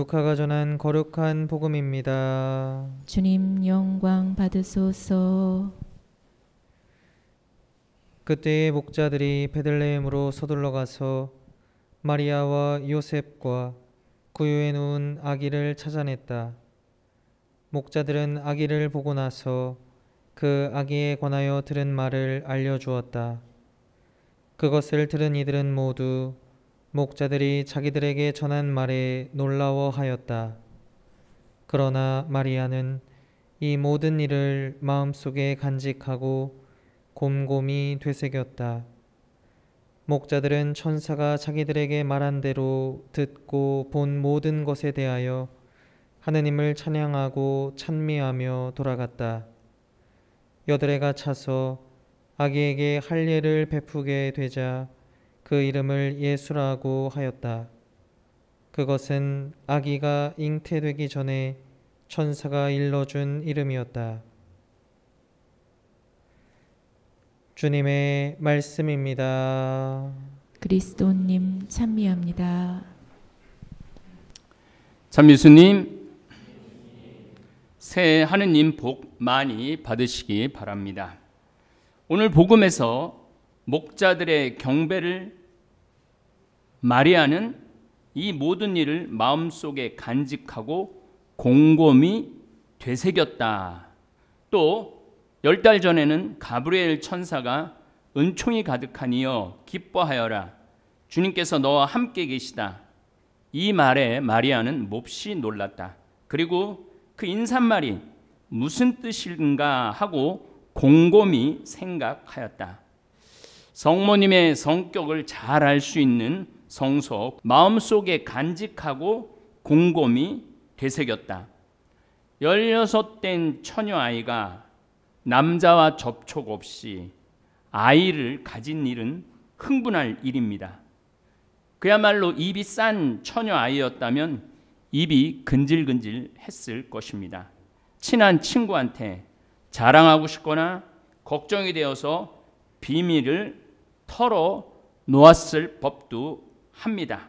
루카가 전한 거룩한 복음입니다. 주님 영광 받으소서. 그때 목자들이 베들레헴으로 서둘러 가서 마리아와 요셉과 구유에 누운 아기를 찾아냈다. 목자들은 아기를 보고 나서 그 아기에 관하여 들은 말을 알려주었다. 그것을 들은 이들은 모두 목자들이 자기들에게 전한 말에 놀라워하였다. 그러나 마리아는 이 모든 일을 마음속에 간직하고 곰곰이 되새겼다. 목자들은 천사가 자기들에게 말한 대로 듣고 본 모든 것에 대하여 하느님을 찬양하고 찬미하며 돌아갔다. 여드레가 차서 아기에게 할례를 베푸게 되자 그 이름을 예수라고 하였다. 그것은 아기가 잉태되기 전에 천사가 일러준 이름이었다. 주님의 말씀입니다. 그리스도님 찬미합니다. 찬미수님 새해 하느님 복 많이 받으시기 바랍니다. 오늘 복음에서 목자들의 경배를 마리아는 이 모든 일을 마음속에 간직하고 곰곰이 되새겼다. 또 열 달 전에는 가브리엘 천사가 은총이 가득하니여 기뻐하여라. 주님께서 너와 함께 계시다. 이 말에 마리아는 몹시 놀랐다. 그리고 그 인사말이 무슨 뜻인가 하고 곰곰이 생각하였다. 성모님의 성격을 잘 알 수 있는 성소 마음속에 간직하고 곰곰이 되새겼다. 16된 처녀 아이가 남자와 접촉 없이 아이를 가진 일은 흥분할 일입니다. 그야말로 입이 싼 처녀 아이였다면 입이 근질근질 했을 것입니다. 친한 친구한테 자랑하고 싶거나 걱정이 되어서 비밀을 털어 놓았을 법도 합니다.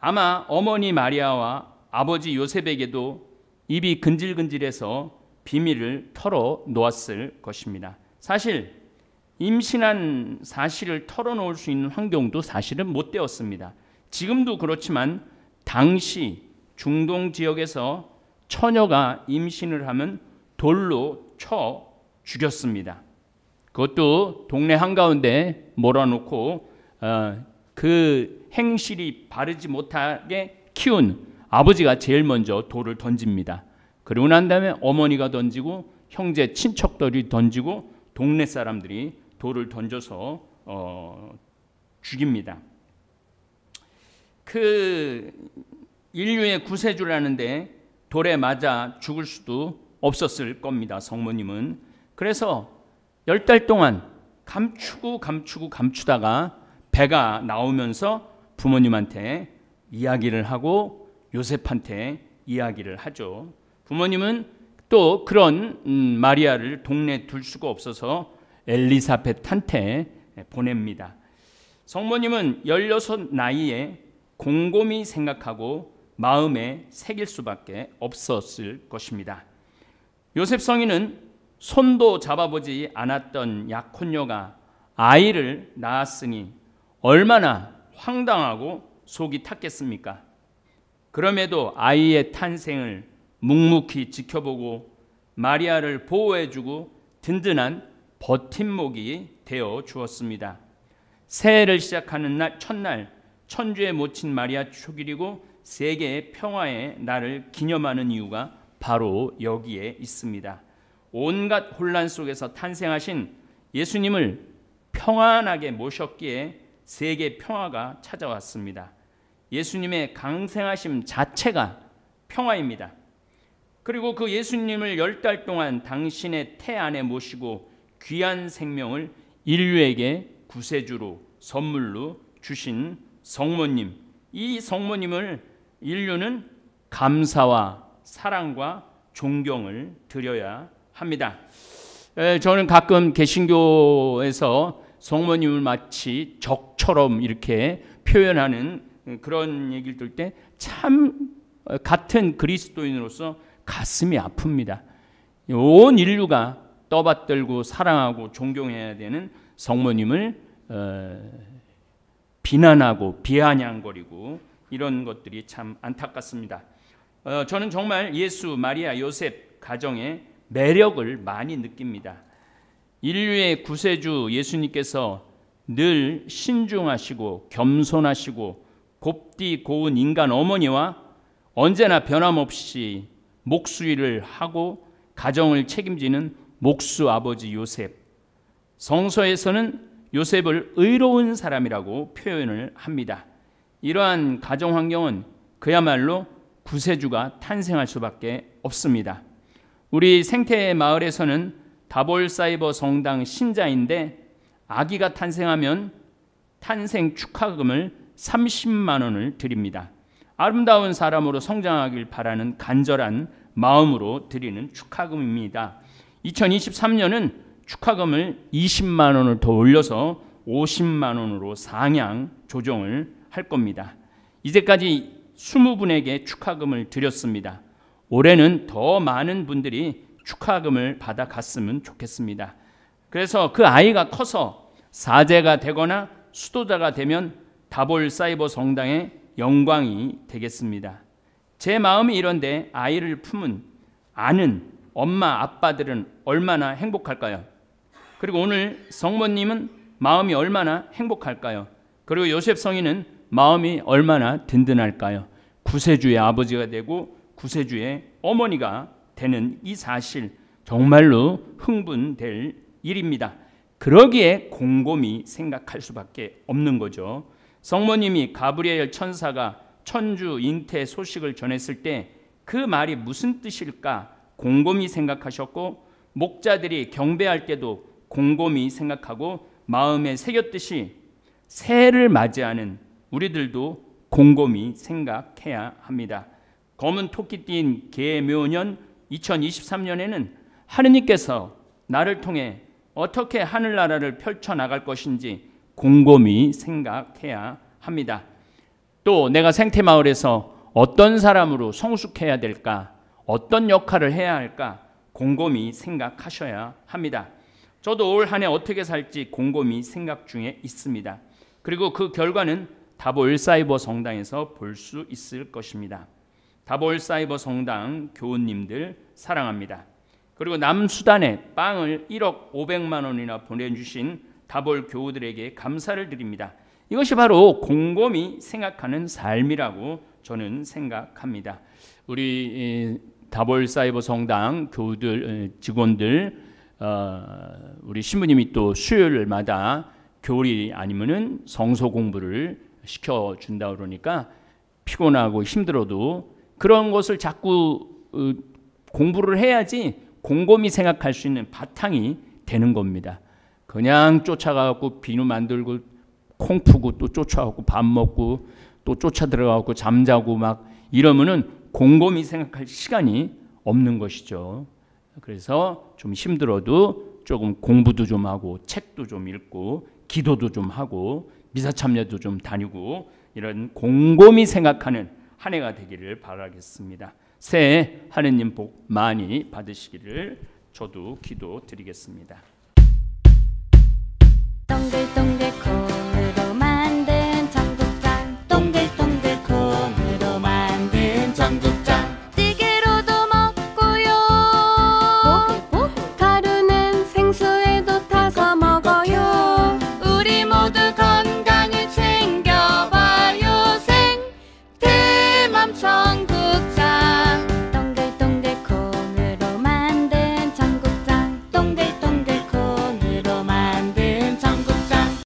아마 어머니 마리아와 아버지 요셉에게도 입이 근질근질해서 비밀을 털어 놓았을 것입니다. 사실 임신한 사실을 털어놓을 수 있는 환경도 사실은 못 되었습니다. 지금도 그렇지만 당시 중동 지역에서 처녀가 임신을 하면 돌로 쳐 죽였습니다. 그것도 동네 한가운데 몰아놓고 어, 그 행실이 바르지 못하게 키운 아버지가 제일 먼저 돌을 던집니다. 그러고 난 다음에 어머니가 던지고 형제 친척들이 던지고 동네 사람들이 돌을 던져서 어, 죽입니다. 그 인류의 구세주라는데 돌에 맞아 죽을 수도 없었을 겁니다. 성모님은 그래서 열 달 동안 감추고 감추고 감추다가 배가 나오면서 부모님한테 이야기를 하고 요셉한테 이야기를 하죠. 부모님은 또 그런 음, 마리아를 동네 둘 수가 없어서 엘리사벳한테 보냅니다. 성모님은 16 나이에 곰곰이 생각하고 마음에 새길 수밖에 없었을 것입니다. 요셉 성인은 손도 잡아보지 않았던 약혼녀가 아이를 낳았으니 얼마나 황당하고 속이 탔겠습니까? 그럼에도 아이의 탄생을 묵묵히 지켜보고 마리아를 보호해주고 든든한 버팀목이 되어 주었습니다. 새해를 시작하는 날 첫날 천주의 모친 마리아 초길이고 세계의 평화의 날을 기념하는 이유가 바로 여기에 있습니다. 온갖 혼란 속에서 탄생하신 예수님을 평안하게 모셨기에 세계 평화가 찾아왔습니다. 예수님의 강생하심 자체가 평화입니다. 그리고 그 예수님을 열 달 동안 당신의 태 안에 모시고 귀한 생명을 인류에게 구세주로 선물로 주신 성모님. 이 성모님을 인류는 감사와 사랑과 존경을 드려야 합니다. 저는 가끔 개신교에서 성모님을 마치 적처럼 이렇게 표현하는 그런 얘기를 들 때 참 같은 그리스도인으로서 가슴이 아픕니다. 온 인류가 떠받들고 사랑하고 존경해야 되는 성모님을 어, 비난하고 비아냥거리고 이런 것들이 참 안타깝습니다. 어, 저는 정말 예수, 마리아, 요셉 가정의 매력을 많이 느낍니다. 인류의 구세주 예수님께서 늘 신중하시고 겸손하시고 곱디 고운 인간 어머니와 언제나 변함없이 목수일을 하고 가정을 책임지는 목수 아버지 요셉. 성서에서는 요셉을 의로운 사람이라고 표현을 합니다. 이러한 가정 환경은 그야말로 구세주가 탄생할 수밖에 없습니다. 우리 생태 의 마을에서는 다볼사이버 성당 신자인데 아기가 탄생하면 탄생 축하금을 30만 원을 드립니다. 아름다운 사람으로 성장하길 바라는 간절한 마음으로 드리는 축하금입니다. 2023년은 축하금을 20만 원을 더 올려서 50만 원으로 상향 조정을 할 겁니다. 이제까지 20분에게 축하금을 드렸습니다. 올해는 더 많은 분들이 축하금을 받아 갔으면 좋겠습니다. 그래서 그 아이가 커서 사제가 되거나 수도자가 되면 다볼 사이버 성당의 영광이 되겠습니다. 제 마음이 이런데 아이를 품은 아는 엄마 아빠들은 얼마나 행복할까요? 그리고 오늘 성모님은 마음이 얼마나 행복할까요? 그리고 요셉 성인은 마음이 얼마나 든든할까요? 구세주의 아버지가 되고 구세주의 어머니가 되는 이 사실 정말로 흥분될 일입니다. 그러기에 곰곰이 생각할 수밖에 없는 거죠. 성모님이 가브리엘 천사가 천주 잉태 소식을 전했을 때 그 말이 무슨 뜻일까 곰곰이 생각하셨고 목자들이 경배할 때도 곰곰이 생각하고 마음에 새겼듯이 새해를 맞이하는 우리들도 곰곰이 생각해야 합니다. 검은 토끼 띠인 개묘년 2023년에는 하느님께서 나를 통해 어떻게 하늘나라를 펼쳐나갈 것인지 곰곰이 생각해야 합니다. 또 내가 생태마을에서 어떤 사람으로 성숙해야 될까? 어떤 역할을 해야 할까? 곰곰이 생각하셔야 합니다. 저도 올 한해 어떻게 살지 곰곰이 생각 중에 있습니다. 그리고 그 결과는 다보 사이버 성당에서 볼 수 있을 것입니다. 다볼 사이버 성당 교우님들 사랑합니다. 그리고 남수단에 빵을 1억 500만 원이나 보내주신 다볼 교우들에게 감사를 드립니다. 이것이 바로 곰곰이 생각하는 삶이라고 저는 생각합니다. 우리 다볼 사이버 성당 교우들 직원들 어, 우리 신부님이 또 수요일마다 교리 아니면은 성소 공부를 시켜 준다 그러니까 피곤하고 힘들어도 그런 것을 자꾸 어, 공부를 해야지 곰곰이 생각할 수 있는 바탕이 되는 겁니다. 그냥 쫓아가고 비누 만들고 콩 푸고 또 쫓아가고 밥 먹고 또 쫓아 들어가고 잠자고 막 이러면은 곰곰이 생각할 시간이 없는 것이죠. 그래서 좀 힘들어도 조금 공부도 좀 하고 책도 좀 읽고 기도도 좀 하고 미사 참여도 좀 다니고 이런 곰곰이 생각하는 한 해가 되기를 바라겠습니다. 새해 하느님 복 많이 받으시기를 저도 기도드리겠습니다. 동글동글 코